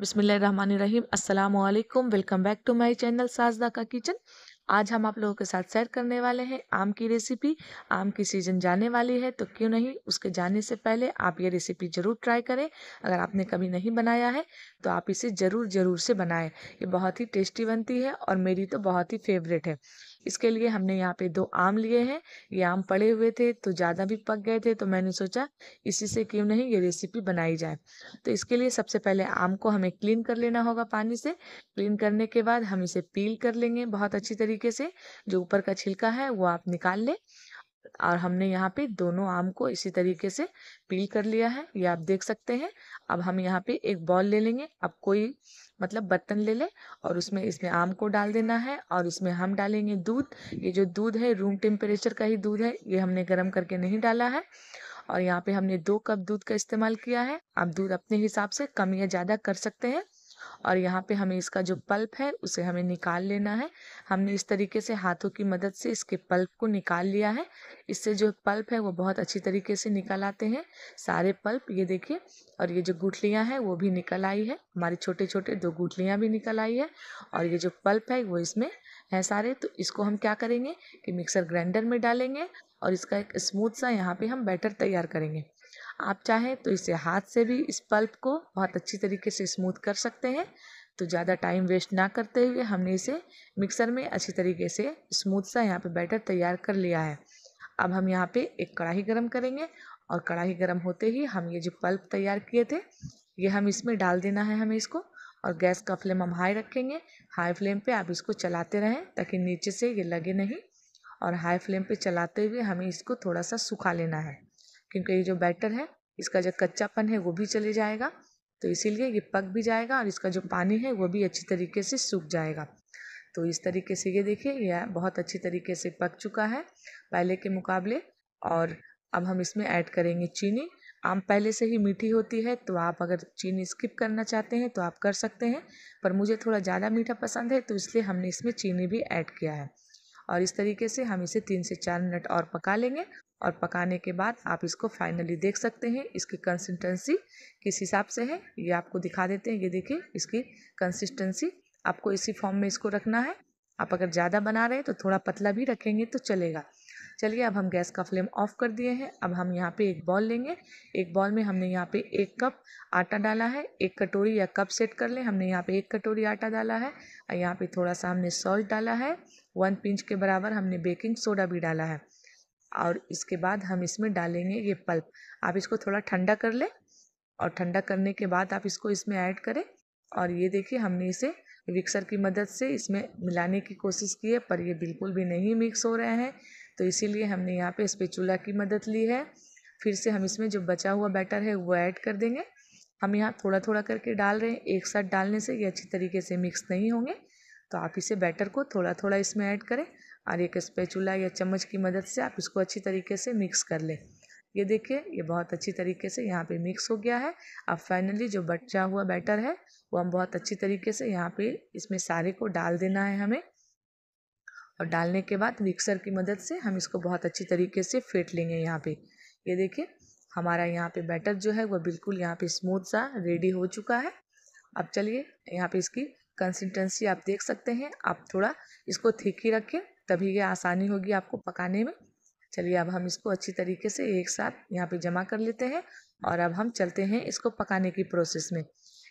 बिसमीम असलकम welcome back to my channel Sajda का किचन आज हम आप लोगों के साथ शेयर करने वाले हैं आम की रेसिपी आम की सीज़न जाने वाली है तो क्यों नहीं उसके जाने से पहले आप ये रेसिपी ज़रूर ट्राई करें अगर आपने कभी नहीं बनाया है तो आप इसे ज़रूर ज़रूर से बनाएं ये बहुत ही टेस्टी बनती है और मेरी तो बहुत ही फेवरेट है इसके लिए हमने यहाँ पे दो आम लिए हैं ये आम पड़े हुए थे तो ज़्यादा भी पक गए थे तो मैंने सोचा इसी से क्यों नहीं ये रेसिपी बनाई जाए तो इसके लिए सबसे पहले आम को हमें क्लीन कर लेना होगा पानी से क्लीन करने के बाद हम इसे पील कर लेंगे बहुत अच्छी तरीके से जो ऊपर का छिलका है वो आप निकाल लें और हमने यहाँ पे दोनों आम को इसी तरीके से पील कर लिया है ये आप देख सकते हैं अब हम यहाँ पे एक बॉल ले लेंगे अब कोई मतलब बर्तन ले ले और उसमें इसमें आम को डाल देना है और इसमें हम डालेंगे दूध ये जो दूध है रूम टेम्परेचर का ही दूध है ये हमने गर्म करके नहीं डाला है और यहाँ पे हमने दो कप दूध का इस्तेमाल किया है आप दूध अपने हिसाब से कम या ज़्यादा कर सकते हैं और यहाँ पे हमें इसका जो पल्प है उसे हमें निकाल लेना है हमने इस तरीके से हाथों की मदद से इसके पल्प को निकाल लिया है इससे जो पल्प है वो बहुत अच्छी तरीके से निकल आते हैं सारे पल्प ये देखिए और ये जो गुठलियाँ हैं वो भी निकल आई है हमारी छोटे छोटे दो गुठलियाँ भी निकल आई है और ये जो पल्प है वो इसमें है सारे तो इसको हम क्या करेंगे कि मिक्सर ग्राइंडर में डालेंगे और इसका एक स्मूथ सा यहाँ पे हम बैटर तैयार करेंगे आप चाहें तो इसे हाथ से भी इस पल्प को बहुत अच्छी तरीके से स्मूथ कर सकते हैं तो ज़्यादा टाइम वेस्ट ना करते हुए हमने इसे मिक्सर में अच्छी तरीके से स्मूथ सा यहाँ पे बैटर तैयार कर लिया है अब हम यहाँ पे एक कढ़ाई गरम करेंगे और कढ़ाई गरम होते ही हम ये जो पल्प तैयार किए थे ये हम इसमें डाल देना है हमें इसको और गैस का फ्लेम हम हाई रखेंगे हाई फ्लेम पर आप इसको चलाते रहें ताकि नीचे से ये लगे नहीं और हाई फ्लेम पर चलाते हुए हमें इसको थोड़ा सा सुखा लेना है क्योंकि ये जो बैटर है इसका जो कच्चापन है वो भी चले जाएगा तो इसीलिए ये पक भी जाएगा और इसका जो पानी है वो भी अच्छी तरीके से सूख जाएगा तो इस तरीके से ये देखिए यह बहुत अच्छी तरीके से पक चुका है पहले के मुकाबले और अब हम इसमें ऐड करेंगे चीनी आम पहले से ही मीठी होती है तो आप अगर चीनी स्किप करना चाहते हैं तो आप कर सकते हैं पर मुझे थोड़ा ज़्यादा मीठा पसंद है तो इसलिए हमने इसमें चीनी भी ऐड किया है और इस तरीके से हम इसे तीन से चार मिनट और पका लेंगे और पकाने के बाद आप इसको फाइनली देख सकते हैं इसकी कंसिस्टेंसी किस हिसाब से है ये आपको दिखा देते हैं ये देखिए इसकी कंसिस्टेंसी आपको इसी फॉर्म में इसको रखना है आप अगर ज़्यादा बना रहे हैं तो थोड़ा पतला भी रखेंगे तो चलेगा चलिए अब हम गैस का फ्लेम ऑफ कर दिए हैं अब हम यहाँ पे एक बॉल लेंगे एक बॉल में हमने यहाँ पे एक कप आटा डाला है एक कटोरी या कप सेट कर लें हमने यहाँ पे एक कटोरी आटा डाला है और यहाँ पे थोड़ा सा हमने सॉल्ट डाला है वन पिंच के बराबर हमने बेकिंग सोडा भी डाला है और इसके बाद हम इसमें डालेंगे ये पल्प आप इसको थोड़ा ठंडा कर लें और ठंडा करने के बाद आप इसको इसमें ऐड करें और ये देखिए हमने इसे मिक्सर की मदद से इसमें मिलाने की कोशिश की है पर ये बिल्कुल भी नहीं मिक्स हो रहे हैं तो इसीलिए हमने यहाँ पे स्पेचुला की मदद ली है फिर से हम इसमें जो बचा हुआ बैटर है वो ऐड कर देंगे हम यहाँ थोड़ा थोड़ा करके डाल रहे हैं एक साथ डालने से ये अच्छी तरीके से मिक्स नहीं होंगे तो आप इसे बैटर को थोड़ा थोड़ा इसमें ऐड करें और एक स्पेचुला या चम्मच की मदद से आप इसको अच्छी तरीके से मिक्स कर लें ये देखिए ये बहुत अच्छी तरीके से यहाँ पे मिक्स हो गया है अब फाइनली जो बचा हुआ बैटर है वो हम बहुत अच्छी तरीके से यहाँ पे इसमें सारे को डाल देना है हमें और डालने के बाद मिक्सर की मदद से हम इसको बहुत अच्छी तरीके से फेंट लेंगे यहाँ पे ये देखिए हमारा यहाँ पे बैटर जो है वह बिल्कुल यहाँ पर स्मूथ सा रेडी हो चुका है अब चलिए यहाँ पर इसकी कंसिस्टेंसी आप देख सकते हैं आप थोड़ा इसको थिक ही रखें तभी ये आसानी होगी आपको पकाने में चलिए अब हम इसको अच्छी तरीके से एक साथ यहाँ पे जमा कर लेते हैं और अब हम चलते हैं इसको पकाने की प्रोसेस में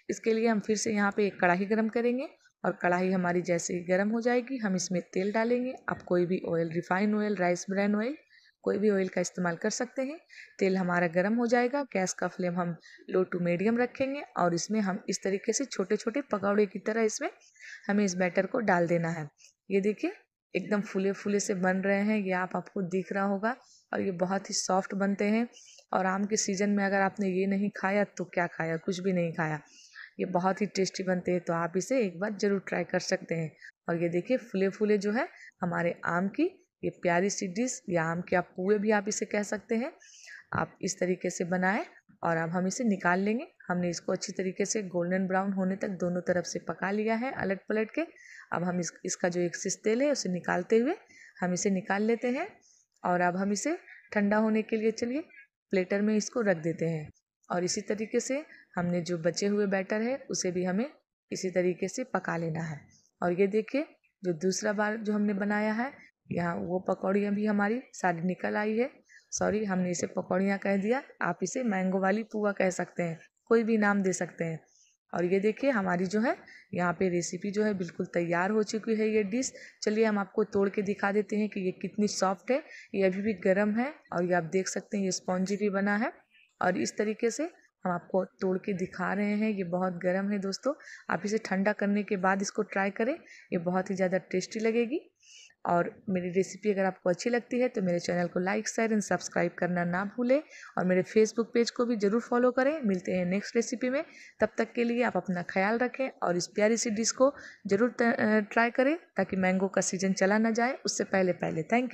इसके लिए हम फिर से यहाँ पे एक कढ़ाई गर्म करेंगे और कढ़ाई हमारी जैसे ही गर्म हो जाएगी हम इसमें तेल डालेंगे आप कोई भी oil refine oil rice bran oil कोई भी ऑयल का इस्तेमाल कर सकते हैं तेल हमारा गर्म हो जाएगा गैस का फ्लेम हम लो टू मीडियम रखेंगे और इसमें हम इस तरीके से छोटे छोटे पकौड़े की तरह इसमें हमें इस बैटर को डाल देना है ये देखिए एकदम फूले फूले से बन रहे हैं ये आप आपको दिख रहा होगा और ये बहुत ही सॉफ्ट बनते हैं और आम के सीज़न में अगर आपने ये नहीं खाया तो क्या खाया कुछ भी नहीं खाया ये बहुत ही टेस्टी बनते हैं तो आप इसे एक बार ज़रूर ट्राई कर सकते हैं और ये देखिए फूले फूले जो है हमारे आम की ये प्यारी सी डिश या आम के आप पूरे भी आप इसे कह सकते हैं आप इस तरीके से बनाएं और अब हम इसे निकाल लेंगे हमने इसको अच्छी तरीके से गोल्डन ब्राउन होने तक दोनों तरफ से पका लिया है अलट पलट के अब हम इस इसका जो एक्सिस तेल है उसे निकालते हुए हम इसे निकाल लेते हैं और अब हम इसे ठंडा होने के लिए चलिए प्लेटर में इसको रख देते हैं और इसी तरीके से हमने जो बचे हुए बैटर है उसे भी हमें इसी तरीके से पका लेना है और ये देखिए जो दूसरा बार जो हमने बनाया है यहाँ वो पकौड़ियाँ भी हमारी सारी निकल आई है सॉरी हमने इसे पकौड़ियाँ कह दिया आप इसे मैंगो वाली पुआ कह सकते हैं कोई भी नाम दे सकते हैं और ये देखिए हमारी जो है यहाँ पे रेसिपी जो है बिल्कुल तैयार हो चुकी है ये डिश चलिए हम आपको तोड़ के दिखा देते हैं कि ये कितनी सॉफ्ट है ये अभी भी गर्म है और ये आप देख सकते हैं ये स्पॉन्जी भी बना है और इस तरीके से हम आपको तोड़ के दिखा रहे हैं ये बहुत गर्म है दोस्तों आप इसे ठंडा करने के बाद इसको ट्राई करें ये बहुत ही ज़्यादा टेस्टी लगेगी और मेरी रेसिपी अगर आपको अच्छी लगती है तो मेरे चैनल को लाइक शेयर एंड सब्सक्राइब करना ना भूलें और मेरे फेसबुक पेज को भी ज़रूर फॉलो करें मिलते हैं नेक्स्ट रेसिपी में तब तक के लिए आप अपना ख्याल रखें और इस प्यारी सी डिश को ज़रूर ट्राई करें ताकि मैंगो का सीज़न चला ना जाए उससे पहले पहले थैंक यू